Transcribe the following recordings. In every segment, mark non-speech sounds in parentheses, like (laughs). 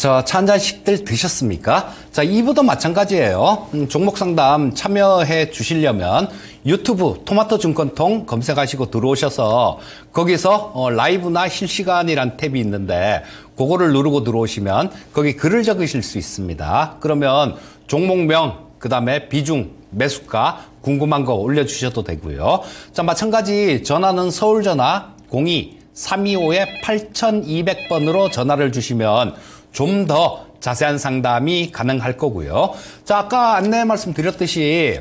자, 차한 잔씩들 드셨습니까? 자, 2부도 마찬가지예요. 음, 종목 상담 참여해 주시려면 유튜브 토마토 증권통 검색하시고 들어오셔서 거기서 어, 라이브나 실시간이란 탭이 있는데 그거를 누르고 들어오시면 거기 글을 적으실 수 있습니다. 그러면 종목명, 그 다음에 비중, 매수가 궁금한 거 올려주셔도 되고요. 자, 마찬가지 전화는 서울전화 02 325에 8200번으로 전화를 주시면 좀더 자세한 상담이 가능할 거고요. 자, 아까 안내 말씀 드렸듯이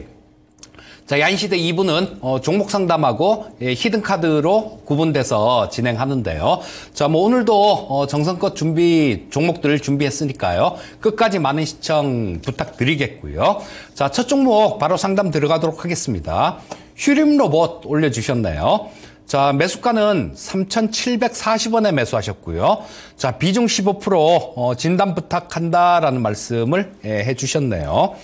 자, 얀시대 2부는 어, 종목 상담하고 예, 히든카드로 구분돼서 진행하는데요. 자, 뭐 오늘도 어, 정성껏 준비 종목들을 준비했으니까요. 끝까지 많은 시청 부탁드리겠고요. 자, 첫 종목 바로 상담 들어가도록 하겠습니다. 휴림 로봇 올려주셨네요. 자, 매수가는 3,740원에 매수하셨고요. 자, 비중 15% 어, 진단 부탁한다라는 말씀을 예, 해주셨네요.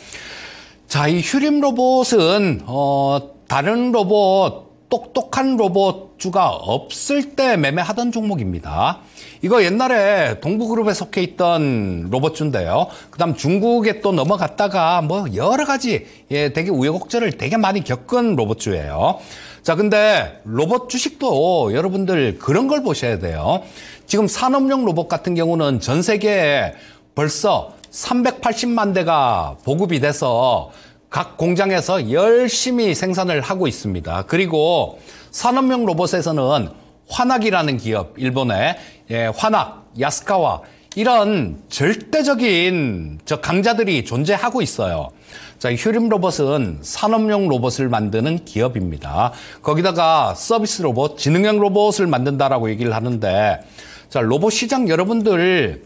자, 이 휴림 로봇은 어, 다른 로봇 똑똑한 로봇 주가 없을 때 매매하던 종목입니다. 이거 옛날에 동부그룹에 속해 있던 로봇주인데요. 그 다음 중국에 또 넘어갔다가 뭐 여러 가지 예, 되게 우여곡절을 되게 많이 겪은 로봇주예요. 자, 근데 로봇 주식도 여러분들 그런 걸 보셔야 돼요. 지금 산업용 로봇 같은 경우는 전 세계에 벌써 380만 대가 보급이 돼서 각 공장에서 열심히 생산을 하고 있습니다. 그리고 산업용 로봇에서는 환낙이라는 기업, 일본의 예, 화낙, 야스카와 이런 절대적인 저 강자들이 존재하고 있어요. 자, 휴림 로봇은 산업용 로봇을 만드는 기업입니다. 거기다가 서비스 로봇, 지능형 로봇을 만든다라고 얘기를 하는데 자, 로봇 시장 여러분들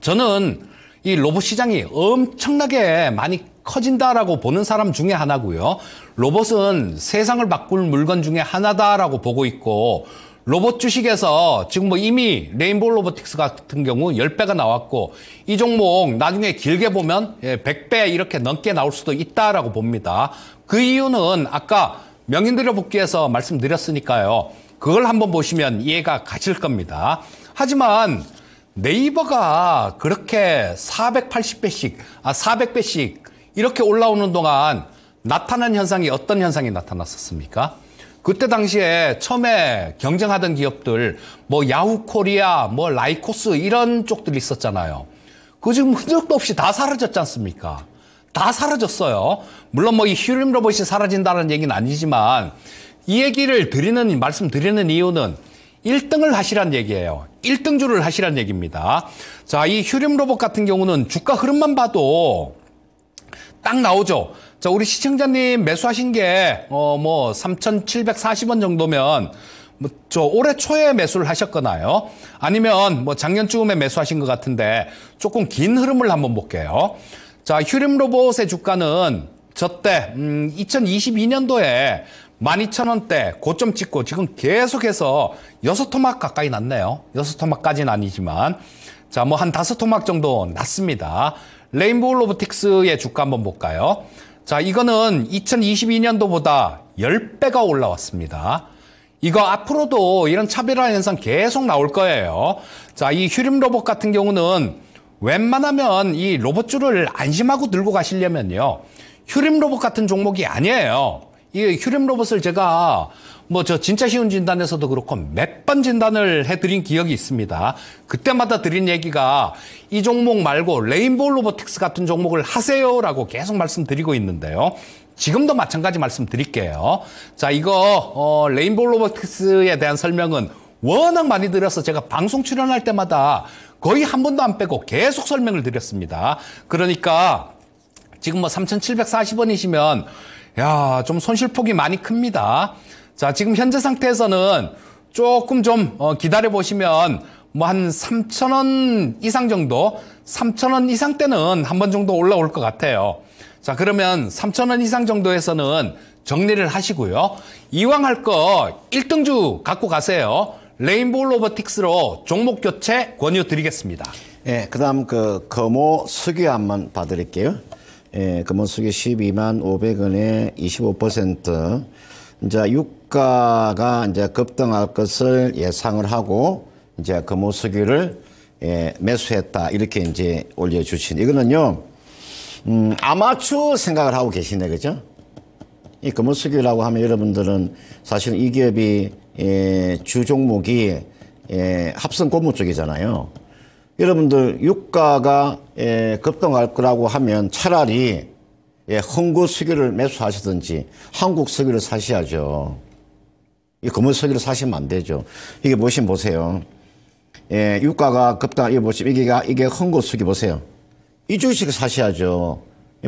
저는 이 로봇 시장이 엄청나게 많이 커진다라고 보는 사람 중에 하나고요. 로봇은 세상을 바꿀 물건 중에 하나다라고 보고 있고 로봇 주식에서 지금 뭐 이미 레인보우 로보틱스 같은 경우 10배가 나왔고 이 종목 나중에 길게 보면 100배 예, 이렇게 넘게 나올 수도 있다라고 봅니다. 그 이유는 아까 명인들의 복귀해서 말씀드렸으니까요. 그걸 한번 보시면 이해가 가실 겁니다. 하지만 네이버가 그렇게 480배씩, 아, 400배씩 이렇게 올라오는 동안 나타난 현상이 어떤 현상이 나타났었습니까? 그때 당시에 처음에 경쟁하던 기업들 뭐 야후코리아, 뭐 라이코스 이런 쪽들이 있었잖아요. 그 지금 흔적도 없이 다 사라졌지 않습니까? 다 사라졌어요. 물론 뭐 이 휴림 로봇이 사라진다는 얘기는 아니지만 이 얘기를 드리는 말씀 드리는 이유는 1등을 하시란 얘기예요. 1등주를 하시란 얘기입니다. 자, 이 휴림 로봇 같은 경우는 주가 흐름만 봐도 딱 나오죠. 자, 우리 시청자님 매수하신 게, 어, 뭐, 3,740원 정도면, 뭐, 저 올해 초에 매수를 하셨거나요? 아니면 뭐 작년쯤에 매수하신 것 같은데, 조금 긴 흐름을 한번 볼게요. 자, 휴림 로봇의 주가는 저때, 음, 2022년도에 12,000원대 고점 찍고 지금 계속해서 6 토막 가까이 났네요. 6 토막까지는 아니지만. 자, 뭐 한5 토막 정도 났습니다. 레인보우 로보틱스의 주가 한번 볼까요? 자, 이거는 2022년도보다 10배가 올라왔습니다. 이거 앞으로도 이런 차별화 현상 계속 나올 거예요. 자, 이 휴림 로봇 같은 경우는 웬만하면 이 로봇줄을 안심하고 들고 가시려면요. 휴림 로봇 같은 종목이 아니에요. 이 휴림 로봇을 제가 뭐 저 진짜 쉬운 진단에서도 그렇고 몇 번 진단을 해드린 기억이 있습니다. 그때마다 드린 얘기가 이 종목 말고 레인보우 로보틱스 같은 종목을 하세요라고 계속 말씀드리고 있는데요. 지금도 마찬가지 말씀드릴게요. 자, 이거 어, 레인보우 로보틱스에 대한 설명은 워낙 많이 드려서 제가 방송 출연할 때마다 거의 한 번도 안 빼고 계속 설명을 드렸습니다. 그러니까 지금 뭐 3,740원이시면 야, 좀 손실폭이 많이 큽니다. 자, 지금 현재 상태에서는 조금 좀 어, 기다려 보시면 뭐 한3천원 이상 정도, 3천원 이상 때는 한 번 정도 올라올 것 같아요. 자, 그러면 3천원 이상 정도에서는 정리를 하시고요. 이왕 할 거 1등주 갖고 가세요. 레인보우 로버틱스로 종목 교체 권유 드리겠습니다. 예, 그다음 그 금호 수기 한번 봐드릴게요. 예, 금원수기 12만 500원에 25% 이제 유가가 이제 급등할 것을 예상을 하고 이제 금호수기를 그 예, 매수했다 이렇게 이제 올려주신 이거는요 음, 아마추어 생각을 하고 계시네 그죠? 이 금호수기라고 그 하면 여러분들은 사실 이 기업이 예, 주 종목이 예, 합성 고무 쪽이잖아요. 여러분들 유가가 예, 급등할 거라고 하면 차라리 예, 헝구 석유를 매수하시든지 한국 석유를 사셔야죠. 이 검은 석유를 사시면 안 되죠. 이게 보시면 보세요. 예, 유가가 급등, 이거 보시면 이게, 이게 헝구 석유 보세요. 이 주식 을 사셔야죠.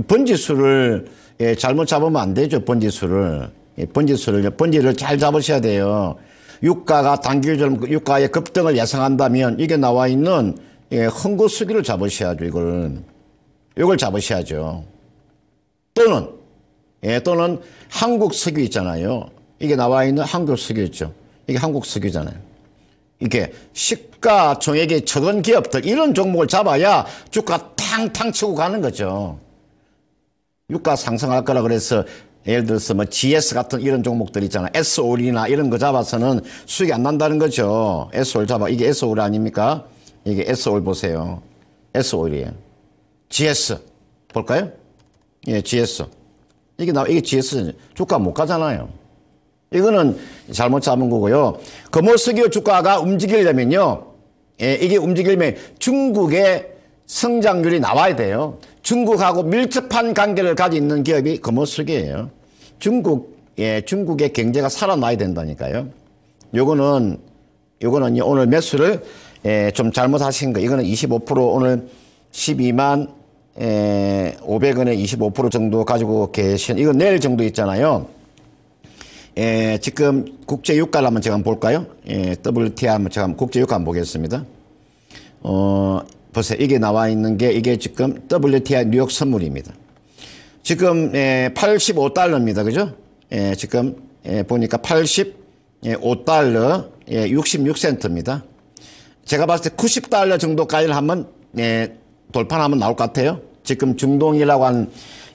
번지수를 예, 잘못 잡으면 안 되죠. 번지수를. 예, 번지수를, 번지를 잘 잡으셔야 돼요. 유가가 단기적으로 유가의 급등을 예상한다면 이게 나와 있는 예, 헝거수기를 잡으셔야죠, 이걸. 이걸 잡으셔야죠. 또는, 예, 또는 한국 석유 있잖아요. 이게 나와 있는 한국 석유 있죠. 이게 한국 석유잖아요. 이게 렇 시가 총액이 적은 기업들, 이런 종목을 잡아야 주가 탕탕 치고 가는 거죠. 유가 상승할 거라 그래서 예를 들어서 뭐 GS 같은 이런 종목들 있잖아. SOL이나 이런 거 잡아서는 수익이 안 난다는 거죠. SOL 잡아. 이게 SOL 아닙니까? 이게 S올 보세요. S올이에요. GS 볼까요? 예, GS. 이게 나 이게 GS 주가 못 가잖아요. 이거는 잘못 잡은 거고요. 금호석유 주가가 움직이려면요. 예, 이게 움직이면 중국의 성장률이 나와야 돼요. 중국하고 밀접한 관계를 가지고 있는 기업이 금호석유예요. 중국 예, 중국의 경제가 살아나야 된다니까요. 요거는 요거는 오늘 매수를 예, 좀 잘못하신 거. 이거는 25% 오늘 12만 에, 500원에 25% 정도 가지고 계신, 이건 내일 정도 있잖아요. 예, 지금 국제 유가를 한번 제가 한번 볼까요? 예, WTI 한번 제가 한번 국제 유가 한번 보겠습니다. 어, 보세요. 이게 나와 있는 게 이게 지금 WTI 뉴욕 선물입니다. 지금 예, 85달러입니다. 그죠? 예, 지금 예, 보니까 85달러 예, 66센트입니다. 제가 봤을 때 90달러 정도까지는 한번 예, 돌파하면 나올 것 같아요. 지금 중동이라고 한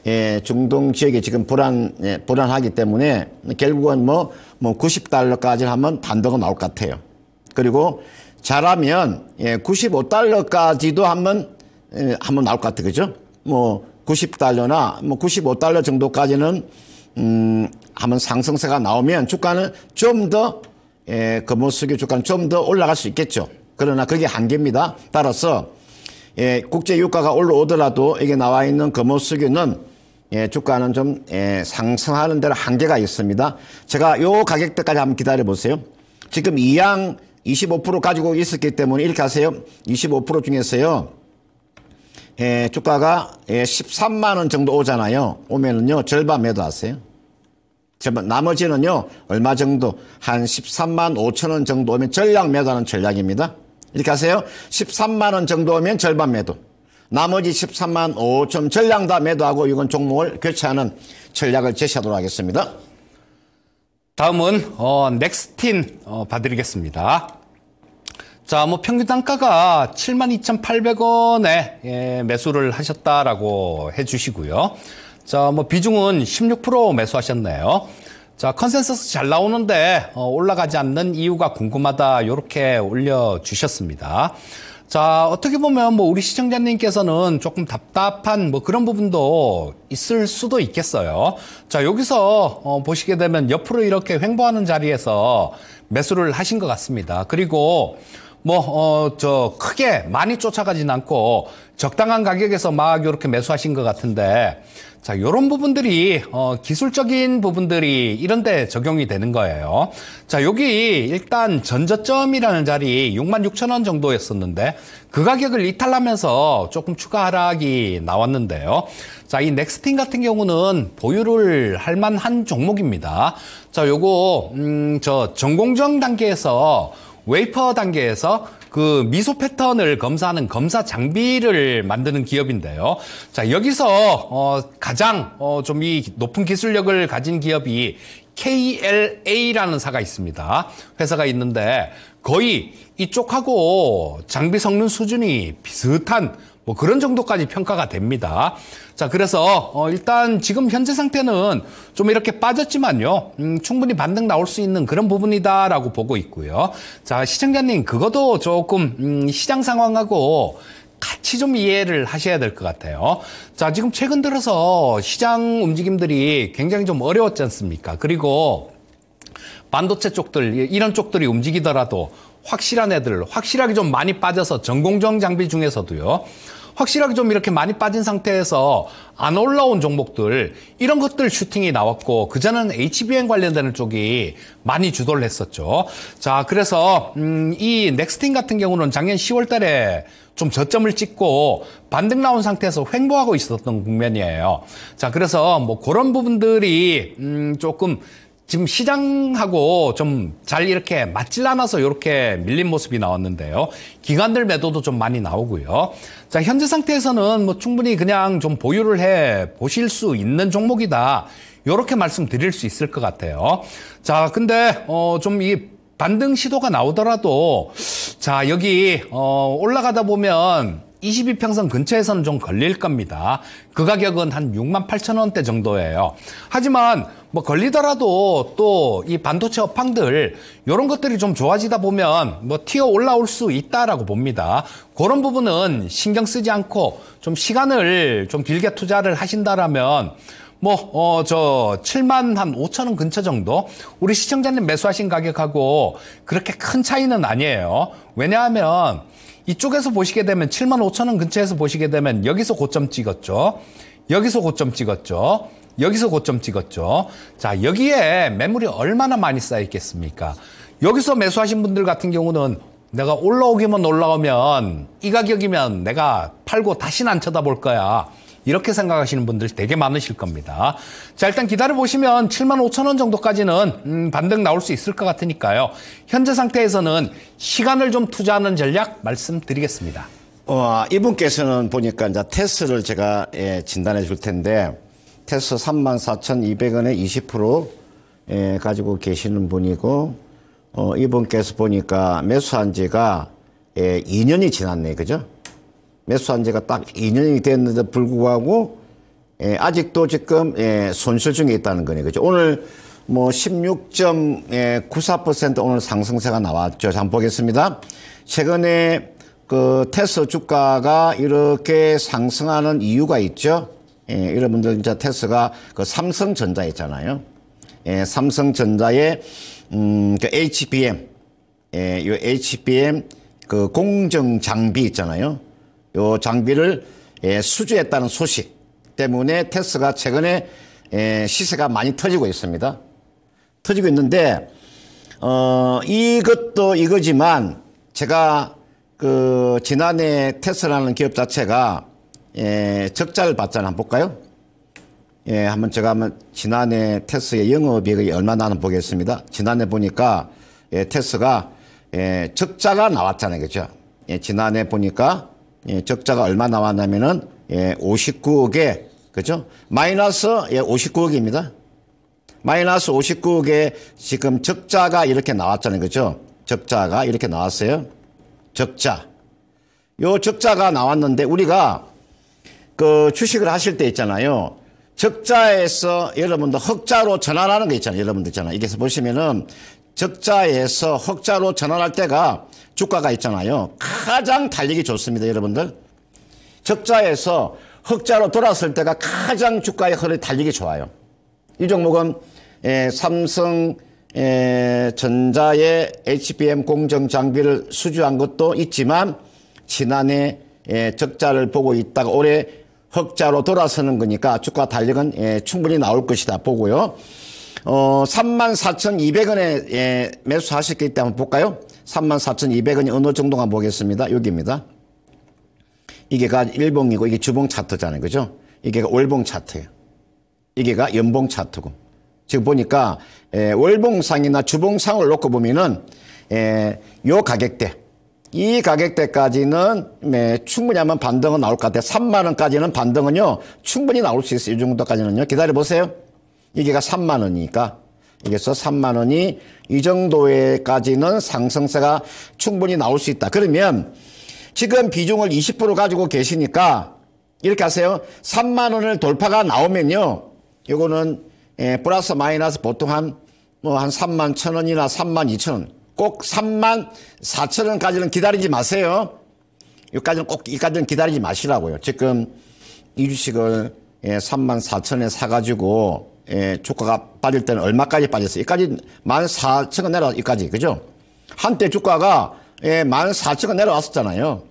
예, 중동 지역이 지금 불안 예, 불안하기 때문에 결국은 뭐뭐 뭐 90달러까지 뭐 한번 반등은 나올 것 같아요. 그리고 잘하면 예, 95달러까지도 한번 예, 한번 나올 것 같아 그죠? 뭐 90달러나 뭐 95달러 정도까지는 음, 한번 상승세가 나오면 주가는 좀더 예, 금호수기 주가는 좀 더 올라갈 수 있겠죠. 그러나 그게 한계입니다. 따라서 예, 국제 유가가 올라오더라도 이게 나와 있는 금호수기는 예, 주가는 좀 예, 상승하는 데는 한계가 있습니다. 제가 요 가격대까지 한번 기다려 보세요. 지금 이 양 25% 가지고 있었기 때문에 이렇게 하세요. 25% 중에서요. 예, 주가가 예, 13만 원 정도 오잖아요. 오면은요 절반 매도하세요. 절반 나머지는요 얼마 정도 한 13만 5천 원 정도 오면 전략 매도하는 전략입니다. 이렇게 하세요. 13만 원 정도면 절반 매도. 나머지 13만 5천 전량 다 매도하고 이건 종목을 교체하는 전략을 제시하도록 하겠습니다. 다음은 어, 넥스틴 어, 봐드리겠습니다. 자, 뭐 평균 단가가 72,800원에 예, 매수를 하셨다라고 해주시고요. 자, 뭐 비중은 16% 매수하셨네요. 자, 컨센서스 잘 나오는데 어, 올라가지 않는 이유가 궁금하다 이렇게 올려주셨습니다. 자, 어떻게 보면 뭐 우리 시청자님께서는 조금 답답한 뭐 그런 부분도 있을 수도 있겠어요. 자, 여기서 어, 보시게 되면 옆으로 이렇게 횡보하는 자리에서 매수를 하신 것 같습니다. 그리고 뭐어저 크게 많이 쫓아가진 않고 적당한 가격에서 막 이렇게 매수하신 것 같은데 자요런 부분들이 어 기술적인 부분들이 이런데 적용이 되는 거예요. 자 여기 일단 전저점이라는 자리 66,000원 정도였었는데 그 가격을 이탈하면서 조금 추가 하락이 나왔는데요. 자 이 넥스팅 같은 경우는 보유를 할 만한 종목입니다. 자 요거 음 저 전공정 단계에서 웨이퍼 단계에서 그 미소 패턴을 검사하는 검사 장비를 만드는 기업인데요. 자, 여기서 어, 가장 어, 좀 이 높은 기술력을 가진 기업이 KLA라는 사가 있습니다. 회사가 있는데 거의 이쪽하고 장비 성능 수준이 비슷한 뭐 그런 정도까지 평가가 됩니다. 자, 그래서 어 일단 지금 현재 상태는 좀 이렇게 빠졌지만요. 음, 충분히 반등 나올 수 있는 그런 부분이다라고 보고 있고요. 자, 시청자님 그것도 조금 음, 시장 상황하고 같이 좀 이해를 하셔야 될 것 같아요. 자, 지금 최근 들어서 시장 움직임들이 굉장히 좀 어려웠지 않습니까? 그리고 반도체 쪽들, 이런 쪽들이 움직이더라도 확실한 애들, 확실하게 좀 많이 빠져서 전공정 장비 중에서도요. 확실하게 좀 이렇게 많이 빠진 상태에서 안 올라온 종목들 이런 것들 슈팅이 나왔고 그전에는 HBN 관련되는 쪽이 많이 주도를 했었죠. 자 그래서 음, 이 넥스팅 같은 경우는 작년 10월달에 좀 저점을 찍고 반등 나온 상태에서 횡보하고 있었던 국면이에요. 자 그래서 뭐 그런 부분들이 음, 조금 지금 시장하고 좀 잘 이렇게 맞질 않아서 이렇게 밀린 모습이 나왔는데요. 기관들 매도도 좀 많이 나오고요. 자, 현재 상태에서는 뭐 충분히 그냥 좀 보유를 해 보실 수 있는 종목이다. 이렇게 말씀드릴 수 있을 것 같아요. 자, 근데 어 좀 이 반등 시도가 나오더라도 자, 여기 어 올라가다 보면 22평선 근처에서는 좀 걸릴 겁니다. 그 가격은 한6 8 0 0 0 원대 정도예요. 하지만 뭐 걸리더라도 또 이 반도체 업황들 이런 것들이 좀 좋아지다 보면 뭐 튀어 올라올 수 있다라고 봅니다. 그런 부분은 신경 쓰지 않고 좀 시간을 좀 길게 투자를 하신다라면 뭐, 어, 저, 7만 한 5천 원 근처 정도? 우리 시청자님 매수하신 가격하고 그렇게 큰 차이는 아니에요. 왜냐하면 이쪽에서 보시게 되면 7만 5천 원 근처에서 보시게 되면 여기서 고점 찍었죠. 여기서 고점 찍었죠. 여기서 고점 찍었죠. 자, 여기에 매물이 얼마나 많이 쌓여 있겠습니까? 여기서 매수하신 분들 같은 경우는 내가 올라오기만 올라오면 이 가격이면 내가 팔고 다시는 안 쳐다볼 거야. 이렇게 생각하시는 분들 되게 많으실 겁니다. 자 일단 기다려보시면 7만 5천 원 정도까지는 음, 반등 나올 수 있을 것 같으니까요. 현재 상태에서는 시간을 좀 투자하는 전략 말씀드리겠습니다. 어, 이분께서는 보니까 이제 테스트를 제가 예, 진단해 줄 텐데 테스 34,200원에 20% 예, 가지고 계시는 분이고 어, 이분께서 보니까 매수한 지가 예, 2년이 지났네 그죠? 매수한 지가 딱 2년이 됐는데 불구하고 예, 아직도 지금 예, 손실 중에 있다는 거네 그죠? 오늘 뭐 16.94% 오늘 상승세가 나왔죠. 잠 보겠습니다. 최근에 그 테스 주가가 이렇게 상승하는 이유가 있죠. 예, 여러분들 이제 테스가 그 삼성전자 있잖아요. 예, 삼성전자의 음, 그 HBM, 예, 요 HBM 그 공정 장비 있잖아요. 요 장비를 예, 수주했다는 소식 때문에 테스가 최근에 예, 시세가 많이 터지고 있습니다. 터지고 있는데 어, 이것도 이거지만 제가 그 지난해 테스라는 기업 자체가 예, 적자를 봤잖아. 한번 볼까요? 예, 한번 제가 한번 지난해 테스의 영업이익이 얼마나 나는 보겠습니다. 지난해 보니까 예, 테스가 예, 적자가 나왔잖아요. 그죠? 예, 지난해 보니까 예, 적자가 얼마 나왔냐면은 예, 59억에 그죠? 마이너스 예, 59억입니다. 마이너스 59억에 지금 적자가 이렇게 나왔잖아요. 그죠? 적자가 이렇게 나왔어요. 적자. 요 적자가 나왔는데 우리가 그 주식을 하실 때 있잖아요. 적자에서 여러분들 흑자로 전환하는 게 있잖아요. 여러분들 있잖아요. 이게서 보시면은 적자에서 흑자로 전환할 때가 주가가 있잖아요. 가장 달리기 좋습니다, 여러분들. 적자에서 흑자로 돌았을 때가 가장 주가의 흐름이 달리기 좋아요. 이 종목은 에, 예, 삼성 에, 예, 전자의 HBM 공정 장비를 수주한 것도 있지만 지난해 에, 예, 적자를 보고 있다가 올해 흑자로 돌아서는 거니까 주가 달력은 예, 충분히 나올 것이다 보고요. 어, 34,200원에 예, 매수하셨기 때문에 볼까요? 34,200원이 어느 정도가 보겠습니다. 여기입니다. 이게가 일봉이고 이게 주봉 차트잖아요. 그죠? 이게가 월봉 차트예요. 이게가 연봉 차트고. 지금 보니까 예, 월봉상이나 주봉상을 놓고 보면은 예, 요 가격대 이 가격대까지는 네, 충분히 하면 반등은 나올 것 같아요. 3만 원까지는 반등은요. 충분히 나올 수 있어요. 이 정도까지는요. 기다려 보세요. 이게가 3만 원이니까. 이게서 3만 원이 이 정도에까지는 상승세가 충분히 나올 수 있다. 그러면 지금 비중을 20% 가지고 계시니까 이렇게 하세요. 3만 원을 돌파가 나오면요. 이거는 예, 플러스 마이너스 보통 한 뭐한 뭐한 3만 천 원이나 3만 2천 원. 꼭 3만 4천 원까지는 기다리지 마세요. 여기까지는 꼭, 여기까지는 기다리지 마시라고요. 지금 이 주식을 예, 3만 4천에 사가지고, 예, 주가가 빠질 때는 얼마까지 빠졌어요? 여기까지 만 4천 원 내려와, 여기까지. 그죠? 한때 주가가 예, 만 4천 원 내려왔었잖아요.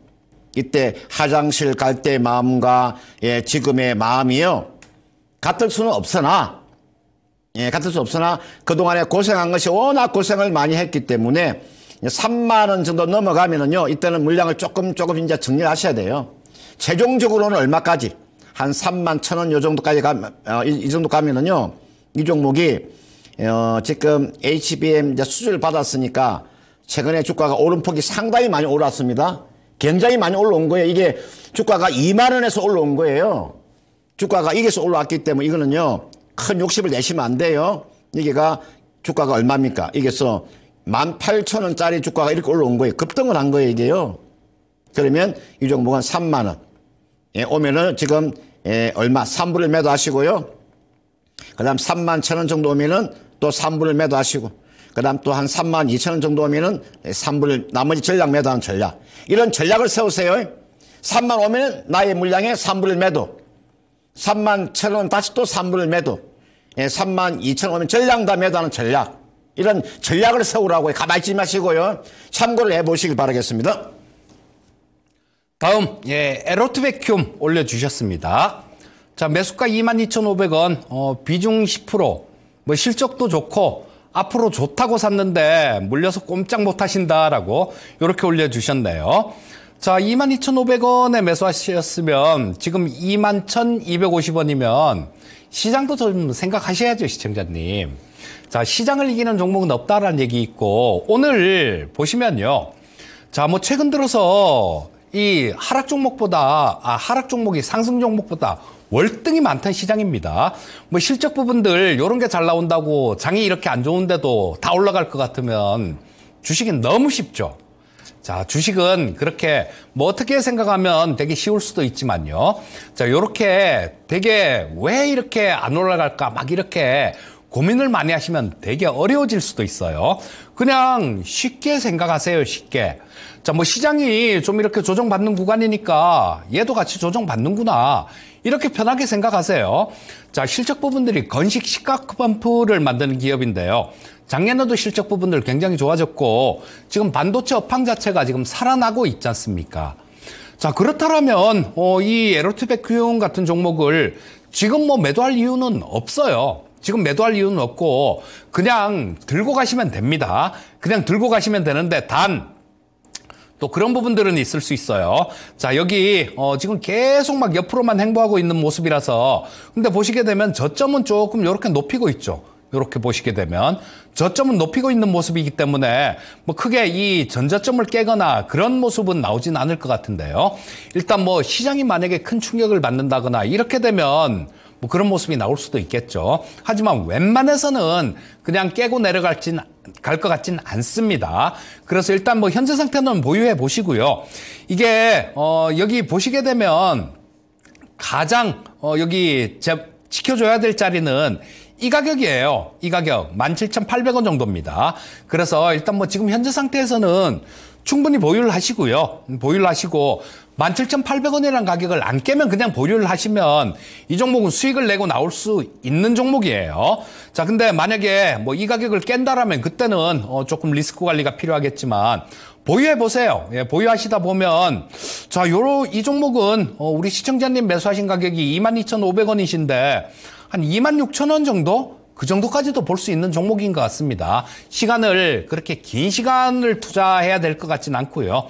이때 화장실 갈 때 마음과 예, 지금의 마음이요. 같을 수는 없으나 예, 같을 수 없으나 그동안에 고생한 것이 워낙 고생을 많이 했기 때문에 3만 원 정도 넘어가면은요, 이때는 물량을 조금 조금 이제 정리를 하셔야 돼요. 최종적으로는 얼마까지? 한 3만 천원요 정도까지 가면, 어, 이, 이, 정도 가면은요, 이 종목이, 어, 지금 HBM 이제 수주를 받았으니까 최근에 주가가 오른폭이 상당히 많이 올랐습니다. 굉장히 많이 올라온 거예요. 이게 주가가 2만 원에서 올라온 거예요. 주가가 이게서 올라왔기 때문에 이거는요, 큰 욕심을 내시면 안 돼요. 이게가 주가가 얼마입니까? 이게서 18,000원짜리 주가가 이렇게 올라온 거예요. 급등을 한 거예요, 이게요. 그러면 이 종목은 3만 원. 예, 오면은 지금 예, 얼마 3분을 매도하시고요. 그다음 3만 1천원 정도 오면은 또 3분을 매도하시고 그다음 또 한 3만 2천원 정도 오면은 3분을 예, 나머지 전략 매도하는 전략. 이런 전략을 세우세요. 3만 오면은 나의 물량에 3분을 매도. 3만 천원 다시 또 3분을 매도. 예, 3만 2천 원 전량다 매도하는 전략. 이런 전략을 세우라고 가만히 있지 마시고요. 참고를 해보시길 바라겠습니다. 다음 예, 에로트베큐움 올려주셨습니다. 자 매수가 22,500원 어, 비중 10%뭐 실적도 좋고 앞으로 좋다고 샀는데 물려서 꼼짝 못하신다라고 이렇게 올려주셨네요. 자, 22,500원에 매수하셨으면 지금 21,250원이면 시장도 좀 생각하셔야죠, 시청자님. 자, 시장을 이기는 종목은 없다라는 얘기 있고 오늘 보시면요. 자, 뭐 최근 들어서 이 하락 종목보다 아, 하락 종목이 상승 종목보다 월등히 많던 시장입니다. 뭐 실적 부분들 요런 게 잘 나온다고 장이 이렇게 안 좋은데도 다 올라갈 것 같으면 주식은 너무 쉽죠. 자, 주식은 그렇게 뭐 어떻게 생각하면 되게 쉬울 수도 있지만요. 자, 요렇게 되게 왜 이렇게 안 올라갈까 막 이렇게 고민을 많이 하시면 되게 어려워질 수도 있어요. 그냥 쉽게 생각하세요, 쉽게. 자, 뭐 시장이 좀 이렇게 조정받는 구간이니까 얘도 같이 조정받는구나. 이렇게 편하게 생각하세요. 자, 실적 부분들이 건식 시가쿠폰프를 만드는 기업인데요. 작년에도 실적 부분들 굉장히 좋아졌고 지금 반도체 업황 자체가 지금 살아나고 있지 않습니까? 자 그렇다면 어, 이 에로트백큐온 같은 종목을 지금 뭐 매도할 이유는 없어요. 지금 매도할 이유는 없고 그냥 들고 가시면 됩니다. 그냥 들고 가시면 되는데 단 또 그런 부분들은 있을 수 있어요. 자 여기 어, 지금 계속 막 옆으로만 행보하고 있는 모습이라서 근데 보시게 되면 저점은 조금 이렇게 높이고 있죠. 이렇게 보시게 되면 저점은 높이고 있는 모습이기 때문에 뭐 크게 이 전저점을 깨거나 그런 모습은 나오진 않을 것 같은데요. 일단 뭐 시장이 만약에 큰 충격을 받는다거나 이렇게 되면 뭐 그런 모습이 나올 수도 있겠죠. 하지만 웬만해서는 그냥 깨고 내려갈진 갈 것 같진 않습니다. 그래서 일단 뭐 현재 상태는 보유해 보시고요. 이게 어 여기 보시게 되면 가장 어 여기 제 지켜줘야 될 자리는 이 가격이에요. 이 가격 17,800원 정도입니다. 그래서 일단 뭐 지금 현재 상태에서는 충분히 보유를 하시고요. 보유를 하시고 17,800원이라는 가격을 안 깨면 그냥 보유를 하시면 이 종목은 수익을 내고 나올 수 있는 종목이에요. 자, 근데 만약에 뭐 이 가격을 깬다라면 그때는 어 조금 리스크 관리가 필요하겠지만 보유해 보세요. 예, 보유하시다 보면 자, 요로 이 종목은 어 우리 시청자님 매수하신 가격이 22,500원이신데 한 26,000원 정도 그 정도까지도 볼 수 있는 종목인 것 같습니다. 시간을 그렇게 긴 시간을 투자해야 될 것 같진 않고요.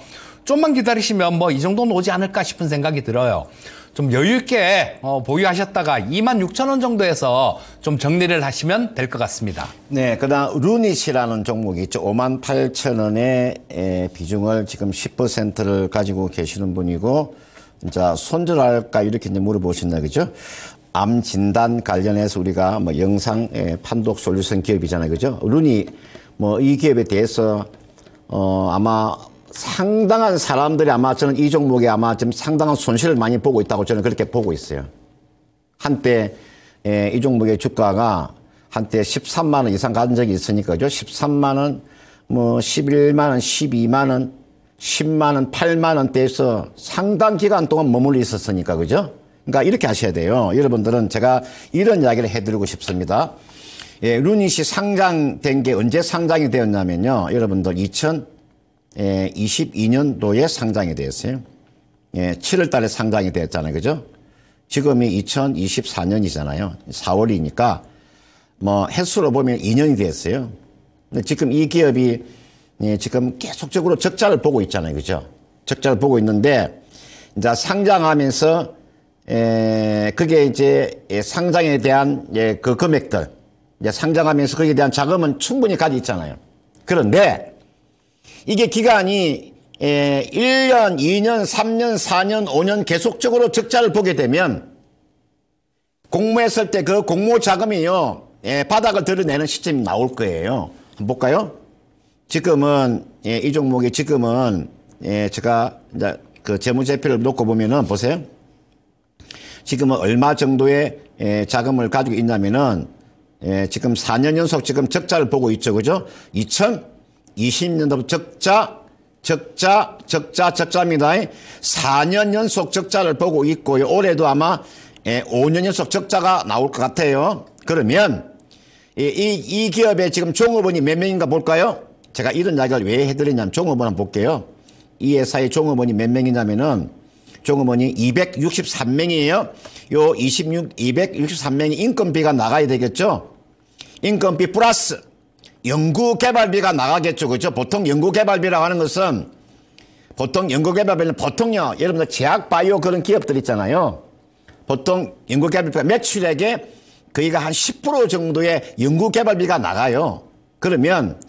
좀만 기다리시면 뭐 이 정도는 오지 않을까 싶은 생각이 들어요. 좀 여유있게 어, 보유하셨다가 2만 6천 원 정도에서 좀 정리를 하시면 될 것 같습니다. 네, 그 다음 루닛이라는 종목이 있죠. 5만 8천 원의 비중을 지금 10%를 가지고 계시는 분이고 자, 손절할까 이렇게 이제 물어보신다 그죠? 암 진단 관련해서 우리가 뭐 영상 판독 솔루션 기업이잖아요. 그죠? 루이뭐이 기업에 대해서 어 아마 상당한 사람들이 아마 저는 이 종목에 아마 지금 상당한 손실을 많이 보고 있다고 저는 그렇게 보고 있어요. 한때 예, 이 종목의 주가가 한때 13만 원 이상 간 적이 있으니까 죠 13만 원, 뭐 11만 원, 12만 원, 10만 원, 8만 원대에서 상당 기간 동안 머물러 있었으니까 그죠? 그러니까 이렇게 하셔야 돼요. 여러분들은 제가 이런 이야기를 해드리고 싶습니다. 예, 루닛이 상장된 게 언제 상장이 되었냐면요. 여러분들 2000 22년도에 예, 상장이 되었어요. 7월 예, 달에 상장이 되었잖아요. 그죠? 지금이 2024년이잖아요. 4월이니까 뭐 횟수로 보면 2년이 됐어요. 근데 지금 이 기업이 예, 지금 계속적으로 적자를 보고 있잖아요. 그죠? 적자를 보고 있는데 이제 상장하면서 에, 그게 이제 상장에 대한 예, 그 금액들, 이제 상장하면서 거기에 대한 자금은 충분히 가지고 있잖아요. 그런데 이게 기간이 예, 1년, 2년, 3년, 4년, 5년 계속적으로 적자를 보게 되면 공모했을 때 그 공모 자금이요. 예, 바닥을 드러내는 시점이 나올 거예요. 한번 볼까요? 지금은 예, 이 종목이 지금은 예, 제가 이제 그 재무제표를 놓고 보면은 보세요. 지금은 얼마 정도의 예, 자금을 가지고 있냐면은 예, 지금 4년 연속 지금 적자를 보고 있죠. 그죠? 2000 2 0년도 적자, 적자, 적자, 적자입니다. 4년 연속 적자를 보고 있고요. 올해도 아마 5년 예, 연속 적자가 나올 것 같아요. 그러면 이, 이, 이 기업에 지금 종업원이 몇 명인가 볼까요? 제가 이런 이야기를 왜 해드리냐면 종업원 한번 볼게요. 이 회사의 종업원이 몇 명이냐면은 종업원이 263명이에요. 요 26, 263명이 인건비가 나가야 되겠죠. 인건비 플러스 연구개발비가 나가겠죠. 그죠? 보통 연구개발비라고 하는 것은 보통 연구개발비는 보통요. 여러분들 제약바이오 그런 기업들 있잖아요. 보통 연구개발비가 매출액에 거기가 한 10% 정도의 연구개발비가 나가요. 그러면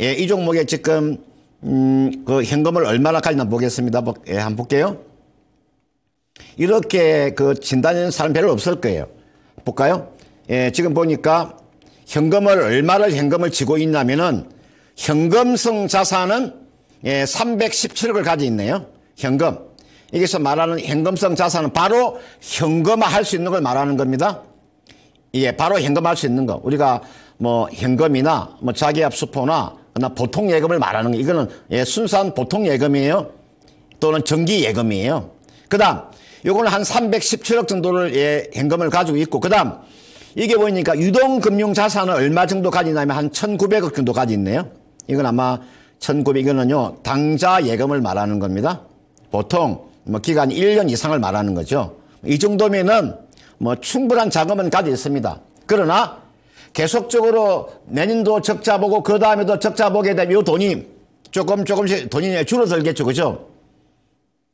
예, 이 종목에 지금 음, 그 현금을 얼마나 가지나 보겠습니다. 예, 한번 볼게요. 이렇게 그 진단하는 사람 별로 없을 거예요. 볼까요? 예, 지금 보니까 현금을 얼마를 현금을 지고 있냐면은 현금성 자산은 317억을 예, 가지고 있네요. 현금. 여기서 말하는 현금성 자산은 바로 현금화할 수 있는 걸 말하는 겁니다. 예, 바로 현금화할 수 있는 거. 우리가 뭐 현금이나 뭐자기압수포나 보통 예금을 말하는 거. 이거는 예, 순수한 보통 예금이에요. 또는 정기 예금이에요. 그다음 요거는 한 317억 정도를 예, 현금을 가지고 있고 그다음 이게 보니까 유동금융자산을 얼마 정도 가지냐면 한 1,900억 정도 가지 있네요. 이건 아마 1,900억은요, 당좌 예금을 말하는 겁니다. 보통 뭐 기간 1년 이상을 말하는 거죠. 이 정도면은 뭐 충분한 자금은 가지 있습니다. 그러나 계속적으로 내년도 적자 보고 그 다음에도 적자 보게 되면 이 돈이 조금 조금씩 돈이 줄어들겠죠. 그죠?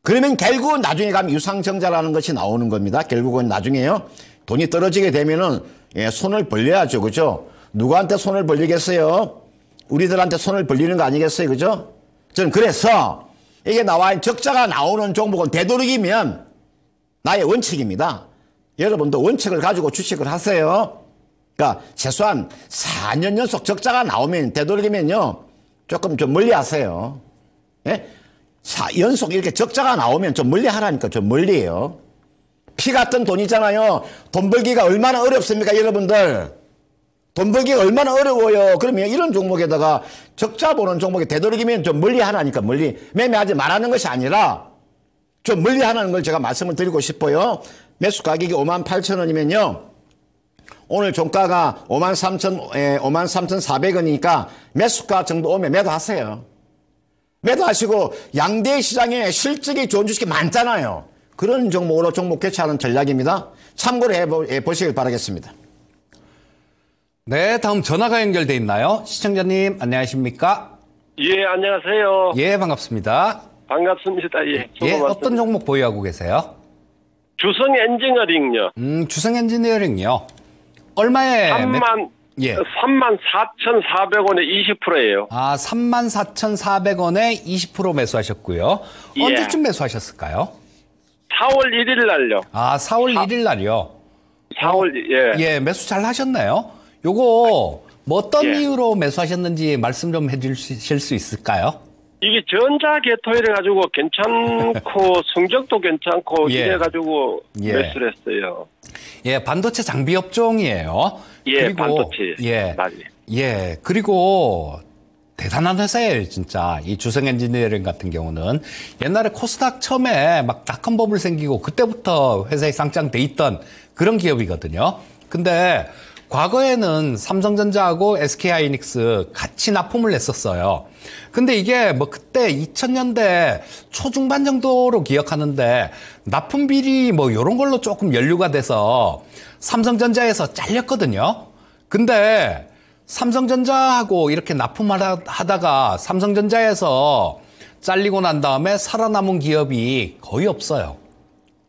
그러면 결국 은 나중에 가면 유상증자라는 것이 나오는 겁니다. 결국은 나중에요. 돈이 떨어지게 되면은 예, 손을 벌려야죠. 그죠? 누구한테 손을 벌리겠어요? 우리들한테 손을 벌리는 거 아니겠어요? 그죠? 저 그래서 이게 나와 있는 적자가 나오는 종목은 되도록이면 나의 원칙입니다. 여러분도 원칙을 가지고 주식을 하세요. 그러니까 최소한 4년 연속 적자가 나오면 되도록이면요. 조금 좀 멀리 하세요. 예? 연속 이렇게 적자가 나오면 좀 멀리 하라니까 좀 멀리 해요. 피 같은 돈이잖아요. 돈 벌기가 얼마나 어렵습니까, 여러분들? 돈 벌기가 얼마나 어려워요. 그러면 이런 종목에다가 적자 보는 종목에 되도록이면 좀 멀리 하라니까, 멀리. 매매하지 말하는 것이 아니라 좀 멀리 하라는 걸 제가 말씀을 드리고 싶어요. 매수 가격이 5만 8천 원이면요. 오늘 종가가 5만 3천, 에, 예, 5만 3,400원이니까 매수가 정도 오면 매도하세요. 매도하시고 양대 시장에 실적이 좋은 주식이 많잖아요. 그런 종목으로 종목 개최하는 전략입니다. 참고로 해보시길 예, 바라겠습니다. 네, 다음 전화가 연결돼 있나요? 시청자님 안녕하십니까? 예, 안녕하세요. 예, 반갑습니다. 반갑습니다. 예. 예, 예 어떤 종목 보유하고 계세요? 주성 엔지니어링요. 음, 주성 엔지니어링요. 얼마에? 3만 예. 34,400원에 20%예요. 아, 34,400원에 20% 매수하셨고요. 예. 언제쯤 매수하셨을까요? 4월 1일 날요. 아, 4월 1일 날이요. 4월 어, 예. 예, 매수 잘 하셨나요? 요거 뭐 어떤 예. 이유로 매수하셨는지 말씀 좀 해주실 수 있을까요? 이게 전자 개토이를 가지고 괜찮고 (laughs) 성적도 괜찮고 예. 이래 가지고 예. 매수를 했어요. 예, 반도체 장비 업종이에요. 예, 그리고, 반도체. 예, 맞아요. 예, 그리고 대단한 회사예요, 진짜. 이 주성 엔지니어링 같은 경우는 옛날에 코스닥 처음에 막 닷컴 버블 생기고 그때부터 회사에 상장돼 있던 그런 기업이거든요. 근데 과거에는 삼성전자하고 SK 하이닉스 같이 납품을 했었어요. 근데 이게 뭐 그때 2000년대 초중반 정도로 기억하는데 납품 비리 뭐 이런 걸로 조금 연류가 돼서 삼성전자에서 잘렸거든요. 근데 삼성전자하고 이렇게 납품하다가 삼성전자에서 잘리고 난 다음에 살아남은 기업이 거의 없어요.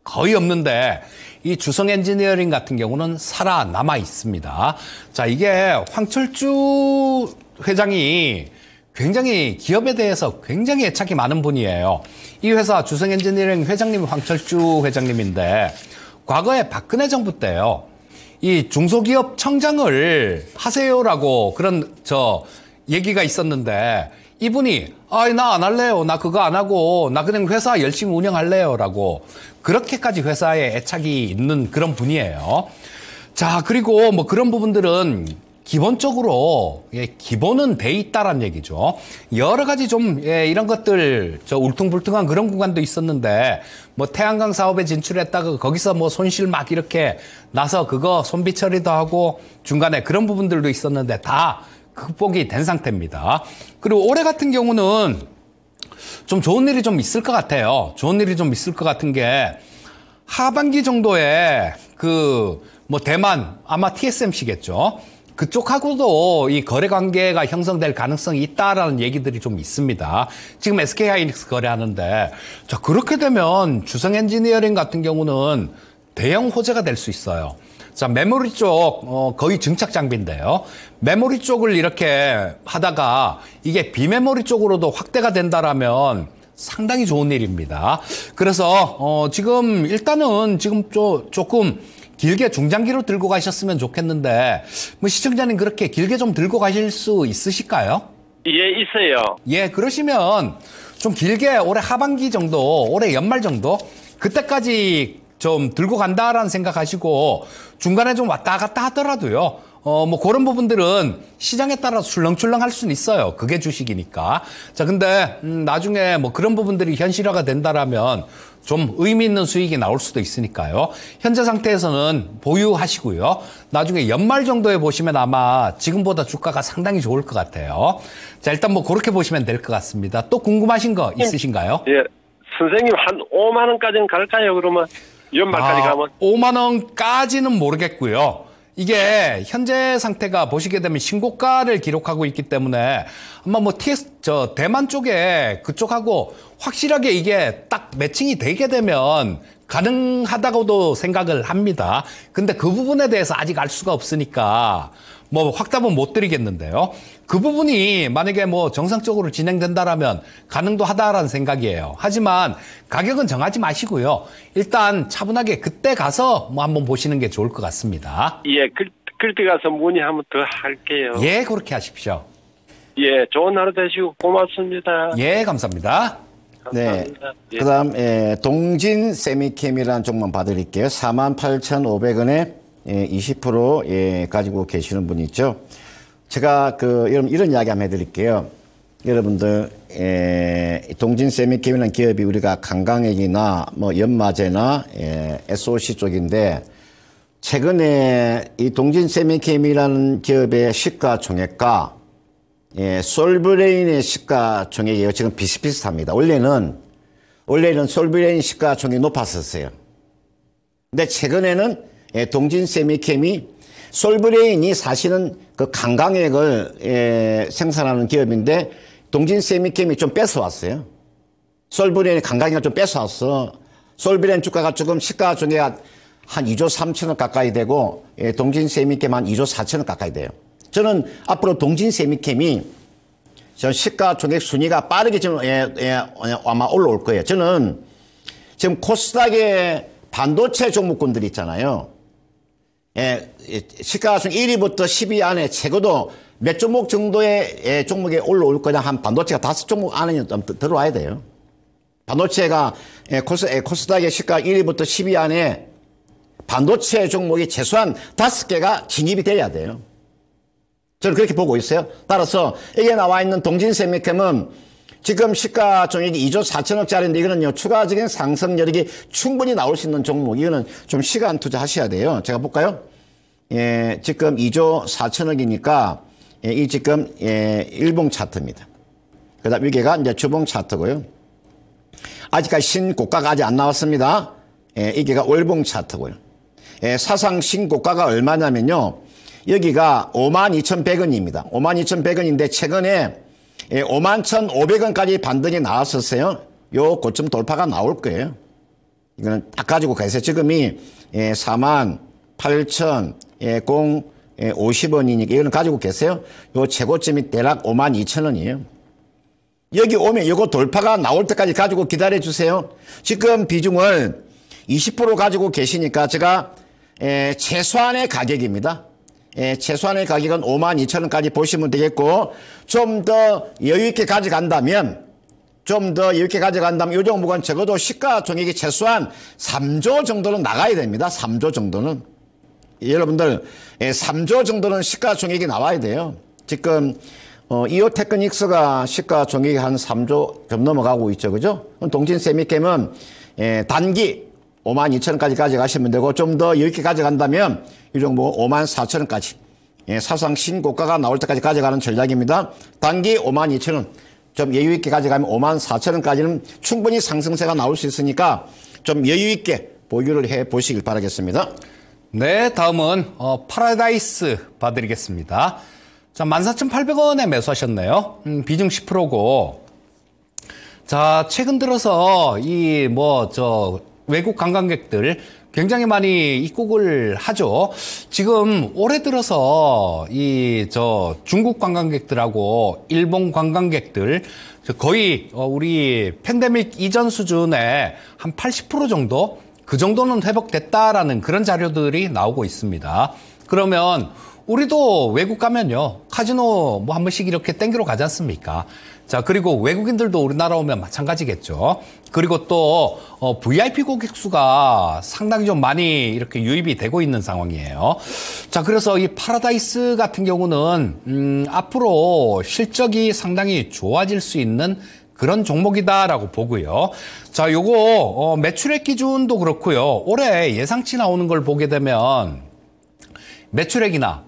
거의 없는데 이 주성 엔지니어링 같은 경우는 살아남아 있습니다. 자, 이게 황철주 회장이 굉장히 기업에 대해서 굉장히 애착이 많은 분이에요. 이 회사 주성 엔지니어링 회장님이 황철주 회장님인데 과거에 박근혜 정부 때요. 이 중소기업 청장을 하세요라고 그런 저 얘기가 있었는데 이분이 아 나 안 할래요 나 그거 안 하고 나 그냥 회사 열심히 운영할래요라고 그렇게까지 회사에 애착이 있는 그런 분이에요. 자 그리고 뭐 그런 부분들은 기본적으로 예, 기본은 돼 있다란 얘기죠. 여러 가지 좀 예, 이런 것들 저 울퉁불퉁한 그런 구간도 있었는데 뭐 태양광 사업에 진출했다가 그 거기서 뭐 손실 막 이렇게 나서 그거 손비 처리도 하고 중간에 그런 부분들도 있었는데 다 극복이 된 상태입니다. 그리고 올해 같은 경우는 좀 좋은 일이 좀 있을 것 같아요. 좋은 일이 좀 있을 것 같은 게 하반기 정도에 그 뭐 대만 아마 TSMC겠죠. 그쪽하고도 이 거래 관계가 형성될 가능성이 있다라는 얘기들이 좀 있습니다. 지금 SK 하이닉스 거래하는데 자 그렇게 되면 주성 엔지니어링 같은 경우는 대형 호재가 될 수 있어요. 자, 메모리 쪽, 어, 거의 증착 장비인데요. 메모리 쪽을 이렇게 하다가 이게 비메모리 쪽으로도 확대가 된다라면 상당히 좋은 일입니다. 그래서, 어, 지금 일단은 지금 조, 조금 길게 중장기로 들고 가셨으면 좋겠는데 뭐 시청자님 그렇게 길게 좀 들고 가실 수 있으실까요? 예, 있어요. 예, 그러시면 좀 길게 올해 하반기 정도, 올해 연말 정도 그때까지 좀 들고 간다라는 생각하시고 중간에 좀 왔다 갔다 하더라도요. 어, 뭐 그런 부분들은 시장에 따라서 출렁출렁 할 수는 있어요. 그게 주식이니까. 자, 근데 음, 나중에 뭐 그런 부분들이 현실화가 된다라면 좀 의미 있는 수익이 나올 수도 있으니까요. 현재 상태에서는 보유하시고요. 나중에 연말 정도에 보시면 아마 지금보다 주가가 상당히 좋을 것 같아요. 자, 일단 뭐 그렇게 보시면 될 것 같습니다. 또 궁금하신 거 예. 있으신가요? 예. 선생님 한 5만 원까지는 갈까요? 그러면 연말까지 아, 가면 5만 원까지는 모르겠고요. 이게 현재 상태가 보시게 되면 신고가를 기록하고 있기 때문에 아마 뭐 TS 저 대만 쪽에 그쪽하고 확실하게 이게 딱 매칭이 되게 되면 가능하다고도 생각을 합니다. 근데 그 부분에 대해서 아직 알 수가 없으니까 뭐 확답은 못 드리겠는데요. 그 부분이 만약에 뭐 정상적으로 진행된다라면 가능도 하다라는 생각이에요. 하지만 가격은 정하지 마시고요. 일단 차분하게 그때 가서 뭐 한번 보시는 게 좋을 것 같습니다. 예, 그, 그때 가서 문의하면 더 할게요. 예, 그렇게 하십시오. 예, 좋은 하루 되시고 고맙습니다. 예, 감사합니다. 네. 예. 그다음 예, 동진 세미캠이라는 쪽만 봐드릴게요. 48,500원에 예, 20% 예, 가지고 계시는 분이 있죠. 제가 그 여러분 이런 이야기 한번 해드릴게요. 여러분들 에, 예, 동진 세미캠이라는 기업이 우리가 강강액이나 뭐 연마제나 에, 예, SOC 쪽인데 최근에 이 동진 세미캠이라는 기업의 시가총액과 예, 솔브레인의 시가총액이 지금 비슷비슷합니다. 원래는 원래는 솔브레인 시가총액이 높았었어요. 근데 최근에는 예, 동진 세미캠이 솔브레인이 사실은 그 강강액을 예, 생산하는 기업인데 동진 세미캠이 좀 뺏어왔어요. 솔브레인이 강강액을 좀 뺏어왔어. 솔브레인 주가가 조금 시가 중에 한 2조 3천억 가까이 되고 예, 동진 세미캠 한 2조 4천억 가까이 돼요. 저는 앞으로 동진 세미캠이 저 시가 총액 순위가 빠르게 지금 예, 예, 예, 아마 올라올 거예요. 저는 지금 코스닥의 반도체 종목군들이 있잖아요. 예, 예 시가총 1위부터 10위 안에 최고도 몇 종목 정도의 예, 종목에 올라올 거냐 한 반도체가 다섯 종목 안에 좀 들어와야 돼요. 반도체가 예, 코스, 예, 코스닥의 시가 1위부터 10위 안에 반도체 종목이 최소한 다섯 개가 진입이 돼야 돼요. 저는 그렇게 보고 있어요. 따라서 여기에 나와 있는 동진세미캠은 지금 시가총액이 2조 4천억짜리인데 이거는요 추가적인 상승 여력이 충분히 나올 수 있는 종목 이거는 좀 시간 투자하셔야 돼요. 제가 볼까요? 예, 지금 2조 4천억이니까 예, 이 지금 예, 일봉 차트입니다. 그다음 위계가 이제 주봉 차트고요. 아직까지 신고가가 아직 안 나왔습니다. 예, 이게가 월봉 차트고요. 예, 사상 신고가가 얼마냐면요. 여기가 52,100원입니다. 52,100원인데 최근에 51,500원까지 예, 반등이 나왔었어요. 요 고점 돌파가 나올 거예요. 이거는 딱 가지고 가세요. 지금이 4 8천 예, 0 예, 50원이니까 예, 이거는 가지고 계세요. 요 최고점이 대략 5 2 0 0 0 원이에요. 여기 오면 요거 돌파가 나올 때까지 가지고 기다려 주세요. 지금 비중을 20% 가지고 계시니까 제가 예, 최소한의 가격입니다. 예, 최소한의 가격은 5 2 0 0 0 원까지 보시면 되겠고 좀더 여유있게 가져간다면 좀 더 여유있게 가져간다면 이 정부가 적어도 시가총액이 최소한 3조 정도는 나가야 됩니다. 3조 정도는. 여러분들 3조 예, 정도는 시가총액이 나와야 돼요. 지금 어, 이오 테크닉스가 시가총액이 한 3조 좀 넘어가고 있죠. 그죠? 동진 세미캠은 예, 단기 5만 2천원까지 가져가시면 되고 좀 더 여유있게 가져간다면 이 정도 5만 4천원까지 예, 사상 신고가가 나올 때까지 가져가는 전략입니다. 단기 5만 2천 원. 좀 여유 있게 가져가면 5만 4천 원까지는 충분히 상승세가 나올 수 있으니까 좀 여유 있게 보유를 해 보시길 바라겠습니다. 네, 다음은 어, 파라다이스 봐드리겠습니다. 자, 14,800원에 매수하셨네요. 음, 비중 10%고. 자, 최근 들어서 이 뭐 저 외국 관광객들 굉장히 많이 입국을 하죠. 지금 올해 들어서 이 저 중국 관광객들하고 일본 관광객들 거의 어, 우리 팬데믹 이전 수준의 한 80% 정도 그 정도는 회복됐다라는 그런 자료들이 나오고 있습니다. 그러면 우리도 외국 가면요. 카지노 뭐 한 번씩 이렇게 땡기러 가지 않습니까? 자, 그리고 외국인들도 우리나라 오면 마찬가지겠죠. 그리고 또 어, VIP 고객 수가 상당히 좀 많이 이렇게 유입이 되고 있는 상황이에요. 자, 그래서 이 파라다이스 같은 경우는 음, 앞으로 실적이 상당히 좋아질 수 있는 그런 종목이다라고 보고요. 자, 요거 어, 매출액 기준도 그렇고요. 올해 예상치 나오는 걸 보게 되면 매출액이나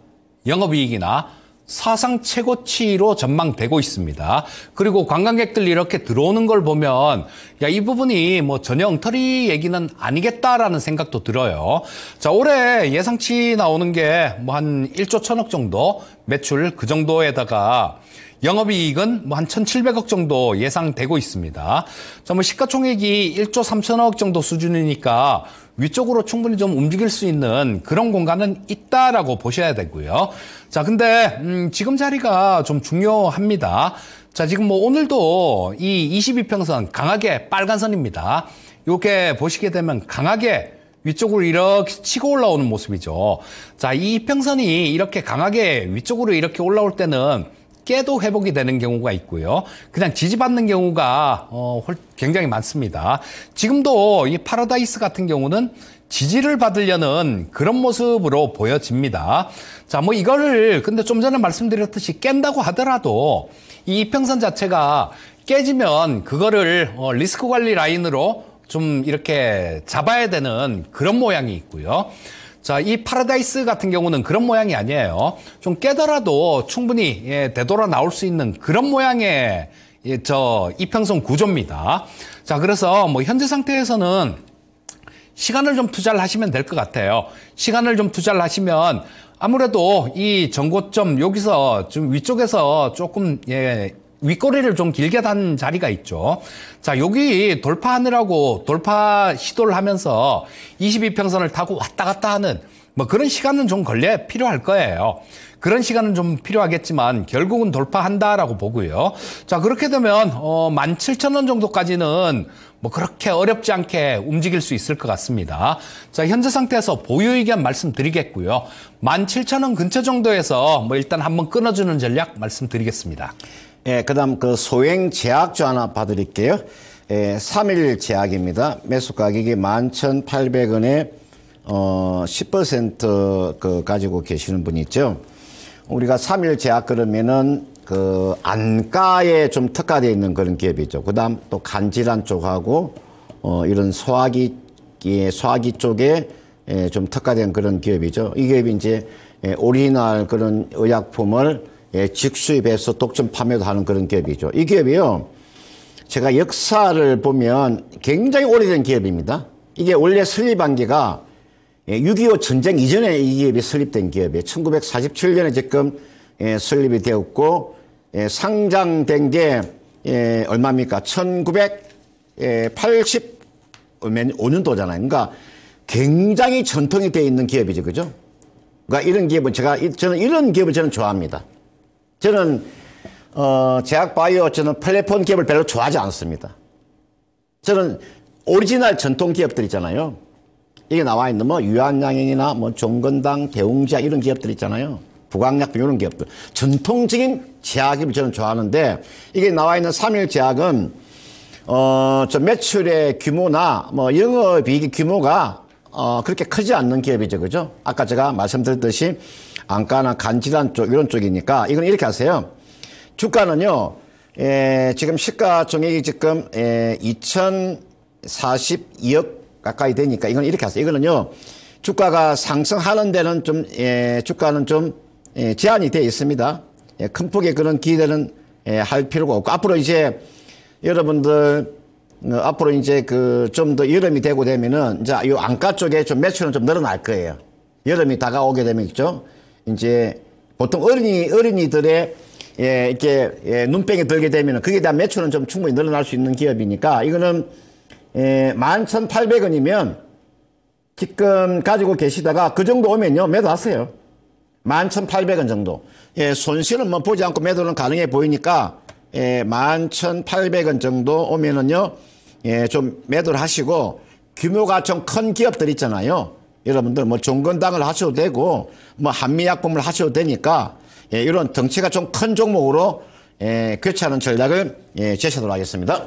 영업이익이나 사상 최고치로 전망되고 있습니다. 그리고 관광객들 이렇게 들어오는 걸 보면 야 이 부분이 뭐 전혀 엉터리 얘기는 아니겠다라는 생각도 들어요. 자 올해 예상치 나오는 게 뭐 한 1조 1 0 0 0억 정도 매출 그 정도에다가 영업이익은 뭐 한 1,700억 정도 예상되고 있습니다. 자뭐 시가총액이 1조 3천억 정도 수준이니까 위쪽으로 충분히 좀 움직일 수 있는 그런 공간은 있다라고 보셔야 되고요. 자, 근데 음, 지금 자리가 좀 중요합니다. 자, 지금 뭐 오늘도 이 22평선 강하게 빨간 선입니다. 이렇게 보시게 되면 강하게 위쪽으로 이렇게 치고 올라오는 모습이죠. 자, 이 평선이 이렇게 강하게 위쪽으로 이렇게 올라올 때는 깨도 회복이 되는 경우가 있고요. 그냥 지지받는 경우가 어, 굉장히 많습니다. 지금도 이 파라다이스 같은 경우는 지지를 받으려는 그런 모습으로 보여집니다. 자, 뭐 이거를 근데 좀 전에 말씀드렸듯이 깬다고 하더라도 이 이평선 자체가 깨지면 그거를 어, 리스크 관리 라인으로 좀 이렇게 잡아야 되는 그런 모양이 있고요. 자, 이 파라다이스 같은 경우는 그런 모양이 아니에요. 좀 깨더라도 충분히 예, 되돌아 나올 수 있는 그런 모양의 예, 저 이평선 구조입니다. 자, 그래서 뭐 현재 상태에서는 시간을 좀 투자를 하시면 될 것 같아요. 시간을 좀 투자를 하시면 아무래도 이 전고점 여기서 좀 위쪽에서 조금 예, 윗꼬리를 좀 길게 단 자리가 있죠. 자, 여기 돌파하느라고 돌파 시도를 하면서 22평선을 타고 왔다 갔다 하는 뭐 그런 시간은 좀 걸려 필요할 거예요. 그런 시간은 좀 필요하겠지만 결국은 돌파한다라고 보고요. 자, 그렇게 되면 어 17,000원 정도까지는 뭐 그렇게 어렵지 않게 움직일 수 있을 것 같습니다. 자, 현재 상태에서 보유 의견 말씀드리겠고요. 17,000원 근처 정도에서 뭐 일단 한번 끊어주는 전략 말씀드리겠습니다. 예, 그 다음 그 소행 제약주 하나 봐드릴게요. 예, 3일 제약입니다. 매수 가격이 11,800원에 어, 10%그 가지고 계시는 분 있죠. 우리가 3일 제약 그러면은 그 안과에 좀 특화되어 있는 그런 기업이죠. 그 다음 또 간질환 쪽하고 어, 이런 소화기, 예, 소화기 쪽에 예, 좀 특화된 그런 기업이죠. 이 기업이 이제 예, 오리지널 그런 의약품을 예, 직수입해서 독점 판매도 하는 그런 기업이죠. 이 기업이요. 제가 역사를 보면 굉장히 오래된 기업입니다. 이게 원래 설립한 게가 6.25 예, 전쟁 이전에 이 기업이 설립된 기업이에요. 1947년에 지금 예, 설립이 되었고 상장된 게 얼마입니까? 1985년도잖아요. 어, 그러니까 굉장히 전통이 돼 있는 기업이죠. 그죠? 그러니까 이런 기업은 제가 저는 이런 기업을 저는 좋아합니다. 저는 어, 제약 바이오 저는 플랫폼 기업을 별로 좋아하지 않습니다. 저는 오리지널 전통 기업들 있잖아요. 이게 나와 있는 뭐 유한양행이나 뭐 종건당, 대웅자 이런 기업들 있잖아요. 부강약품 이런 기업들. 전통적인 제약을 저는 좋아하는데 이게 나와 있는 삼일 제약은 어저 매출의 규모나 뭐 영업이익의 규모가 어 그렇게 크지 않는 기업이죠. 그죠? 아까 제가 말씀드렸듯이 안과나 간지단쪽 이런 쪽이니까 이건 이렇게 하세요. 주가는요. 예, 지금 시가 총액이 지금 예, 2,042억 가까이 되니까 이건 이렇게 하세요. 이거는요. 주가가 상승하는 데는 좀 예, 주가는 좀 예, 제한이 되어 있습니다. 예, 큰 폭의 그런 기대는 예, 할 필요가 없고 앞으로 이제 여러분들 어, 앞으로 이제 그 좀 더 여름이 되고 되면은 이제 안가 쪽에 좀 매출은 좀 늘어날 거예요. 여름이 다가오게 되면 있죠. 이제 보통 어린이 어린이들의 예, 이렇게 예, 눈병이 들게 되면 그게 다 매출은 좀 충분히 늘어날 수 있는 기업이니까 이거는 예, 11,800원이면 지금 가지고 계시다가 그 정도 오면요 매도하세요. 11,800원 정도. 예, 손실은 뭐 보지 않고 매도는 가능해 보이니까 예, 11,800원 정도 오면은요 예, 좀 매도를 하시고 규모가 좀 큰 기업들 있잖아요. 여러분들 뭐 종건당을 하셔도 되고 뭐 한미약품을 하셔도 되니까 예, 이런 덩치가 좀 큰 종목으로 예, 교체하는 전략을 예, 제시하도록 하겠습니다.